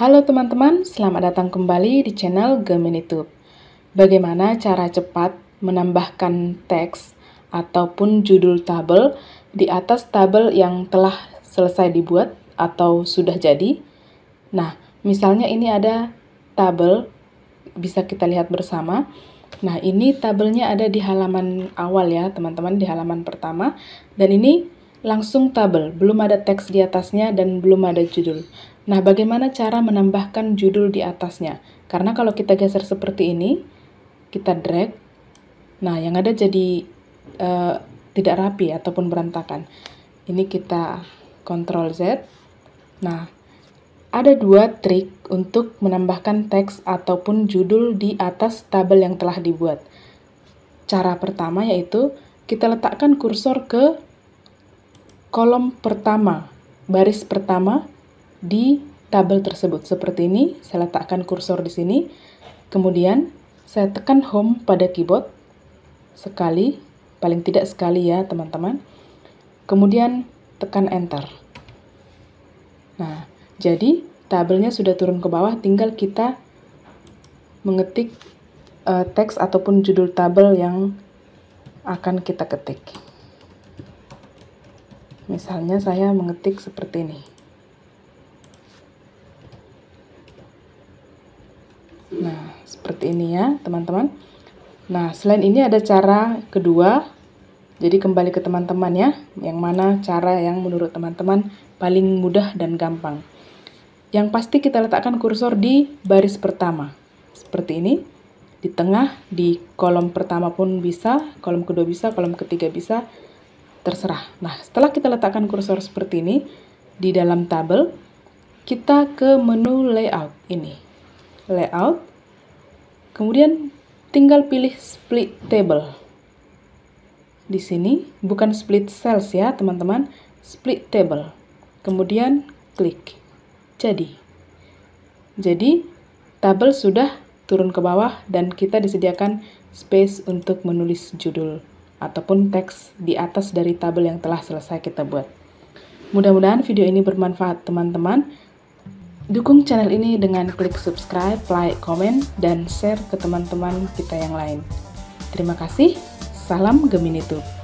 Halo teman-teman, selamat datang kembali di channel Gemini Tube. Bagaimana cara cepat menambahkan teks ataupun judul tabel di atas tabel yang telah selesai dibuat atau sudah jadi? Nah, misalnya ini ada tabel, bisa kita lihat bersama. Nah, ini tabelnya ada di halaman awal ya, teman-teman, di halaman pertama. Dan ini langsung tabel, belum ada teks di atasnya dan belum ada judul. Nah, bagaimana cara menambahkan judul di atasnya? Karena kalau kita geser seperti ini, kita drag, nah yang ada jadi uh, tidak rapi ataupun berantakan. Ini kita Ctrl Z. Nah, ada dua trik untuk menambahkan teks ataupun judul di atas tabel yang telah dibuat. Cara pertama yaitu kita letakkan kursor ke kolom pertama, baris pertama, di tabel tersebut. Seperti ini, saya letakkan kursor di sini. Kemudian, saya tekan home pada keyboard sekali, paling tidak sekali ya teman-teman. Kemudian, tekan enter. Nah, jadi tabelnya sudah turun ke bawah, tinggal kita mengetik uh, teks ataupun judul tabel yang akan kita ketik. Misalnya saya mengetik seperti ini. Nah, seperti ini ya, teman-teman. Nah, selain ini ada cara kedua. Jadi kembali ke teman-teman ya, yang mana cara yang menurut teman-teman paling mudah dan gampang. Yang pasti kita letakkan kursor di baris pertama. Seperti ini. Di tengah, di kolom pertama pun bisa, kolom kedua bisa, kolom ketiga bisa, terserah. Nah, setelah kita letakkan kursor seperti ini di dalam tabel, kita ke menu layout ini layout, kemudian tinggal pilih split table. Di sini bukan split cells ya teman-teman, split table. Kemudian klik. Jadi, jadi tabel sudah turun ke bawah dan kita disediakan space untuk menulis judul ataupun teks di atas dari tabel yang telah selesai kita buat. Mudah-mudahan video ini bermanfaat teman-teman. Dukung channel ini dengan klik subscribe, like, komen, dan share ke teman-teman kita yang lain. Terima kasih. Salam Gemini Tube.